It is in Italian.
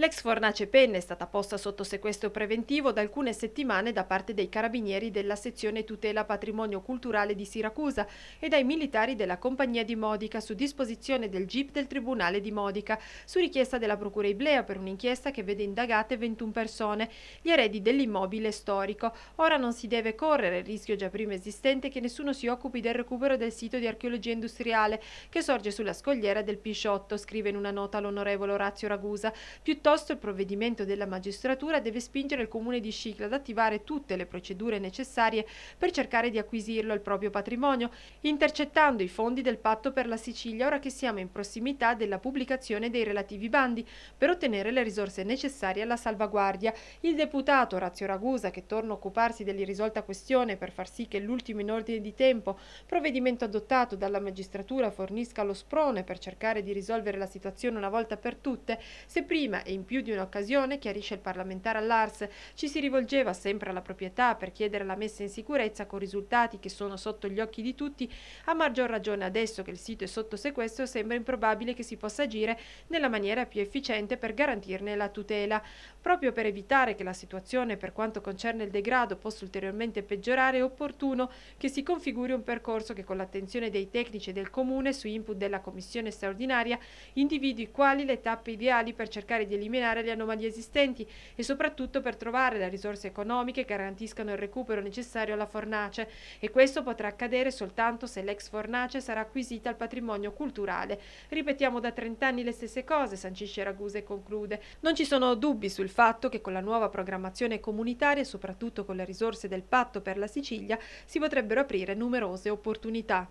L'ex Fornace Penne è stata posta sotto sequestro preventivo da alcune settimane da parte dei carabinieri della sezione tutela patrimonio culturale di Siracusa e dai militari della compagnia di Modica su disposizione del GIP del Tribunale di Modica, su richiesta della Procura Iblea per un'inchiesta che vede indagate 21 persone, gli eredi dell'immobile storico. Ora non si deve correre il rischio già prima esistente che nessuno si occupi del recupero del sito di archeologia industriale che sorge sulla scogliera del Pisciotto, scrive in una nota l'onorevole Orazio Ragusa, piuttosto Piuttosto il provvedimento della magistratura deve spingere il comune di Scicla ad attivare tutte le procedure necessarie per cercare di acquisirlo il proprio patrimonio, intercettando i fondi del patto per la Sicilia ora che siamo in prossimità della pubblicazione dei relativi bandi per ottenere le risorse necessarie alla salvaguardia. Il deputato Razio Ragusa, che torna a occuparsi dell'irrisolta questione per far sì che l'ultimo in ordine di tempo provvedimento adottato dalla magistratura fornisca lo sprone per cercare di risolvere la situazione una volta per tutte, se prima e in più di un'occasione, chiarisce il parlamentare all'Ars, ci si rivolgeva sempre alla proprietà per chiedere la messa in sicurezza con risultati che sono sotto gli occhi di tutti, a maggior ragione adesso che il sito è sotto sequestro sembra improbabile che si possa agire nella maniera più efficiente per garantirne la tutela. Proprio per evitare che la situazione per quanto concerne il degrado possa ulteriormente peggiorare è opportuno che si configuri un percorso che con l'attenzione dei tecnici e del Comune su input della Commissione straordinaria individui quali le tappe ideali per cercare di eliminare le anomalie esistenti e soprattutto per trovare le risorse economiche che garantiscano il recupero necessario alla fornace e questo potrà accadere soltanto se l'ex fornace sarà acquisita al patrimonio culturale. Ripetiamo da 30 anni le stesse cose, sancisce Ragusa e conclude. Non ci sono dubbi sul fatto che con la nuova programmazione comunitaria e soprattutto con le risorse del patto per la Sicilia si potrebbero aprire numerose opportunità.